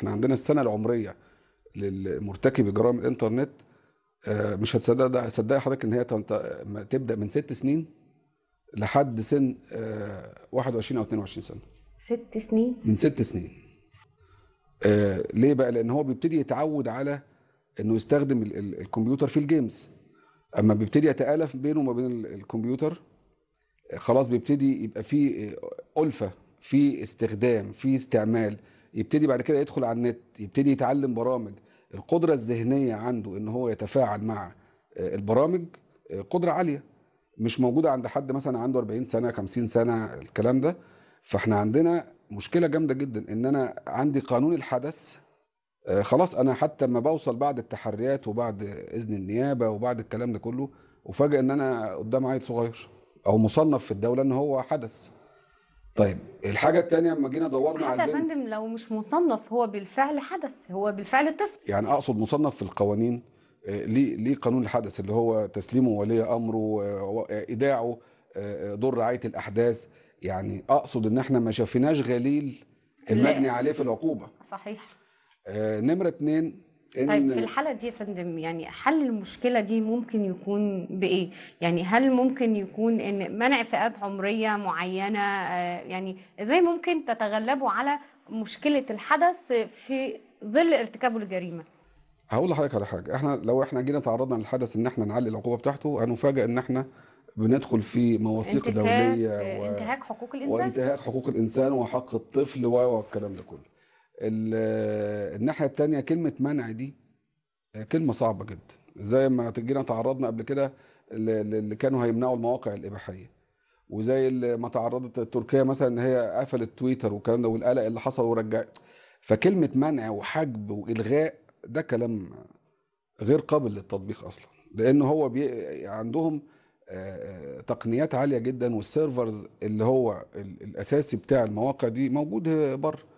احنا عندنا السنه العمريه للمرتكب جرائم الانترنت آه، مش هتصدق ده هتصدق حضرتك ان هي تبدا من ست سنين لحد سن 21 آه، او 22 سنه ست سنين من ست سنين آه، ليه بقى لان هو بيبتدي يتعود على انه يستخدم الكمبيوتر في الجيمز اما بيبتدي يتالف بينه وما بين الكمبيوتر خلاص بيبتدي يبقى في الفه في استخدام في استعمال يبتدي بعد كده يدخل على النت يبتدي يتعلم برامج القدره الذهنيه عنده ان هو يتفاعل مع آه، البرامج آه، قدره عاليه مش موجوده عند حد مثلا عنده 40 سنه 50 سنه الكلام ده فاحنا عندنا مشكله جامده جدا ان انا عندي قانون الحدث آه، خلاص انا حتى ما بوصل بعد التحريات وبعد اذن النيابه وبعد الكلام ده كله وفجاه ان انا قدام عيل صغير او مصنف في الدوله ان هو حدث طيب الحاجة التانية لما جينا دورنا على يا البنت فندم لو مش مصنف هو بالفعل حدث هو بالفعل طفل يعني أقصد مصنف في القوانين آه، ليه ليه قانون الحدث اللي هو تسليمه ولي أمره آه، آه، إيداعه دور رعاية الأحداث يعني أقصد إن إحنا ما شفناش غليل المبني المجني عليه في العقوبة صحيح نمرة اتنين إن طيب في الحالة دي يا فندم يعني حل المشكلة دي ممكن يكون بإيه؟ يعني هل ممكن يكون إن منع فئات عمرية معينة آه، يعني إزاي ممكن تتغلبوا على مشكلة الحدث في ظل ارتكابه الجريمة؟ هقول لحضرتك على حاجة، إحنا لو إحنا جينا تعرضنا للحدث إن إحنا نعلي العقوبة بتاعته هنفاجئ إن إحنا بندخل في مواثيق دولية آه، و... انتهاك حقوق الإنسان وانتهاك حقوق الإنسان وحق الطفل والكلام ده كله. الناحيه الثانيه كلمه منع دي آه، كلمه صعبه جدا زي ما جينا تعرضنا قبل كده اللي كانوا هيمنعوا المواقع الاباحيه وزي ما تعرضت تركيا مثلا ان هي قفلت تويتر والكلام ده والقلق اللي حصل ورجع فكلمه منع وحجب والغاء ده كلام غير قابل للتطبيق اصلا لان هو بي... عندهم آه، آه، تقنيات عاليه جدا والسيرفرز اللي هو الاساسي بتاع المواقع دي موجود بره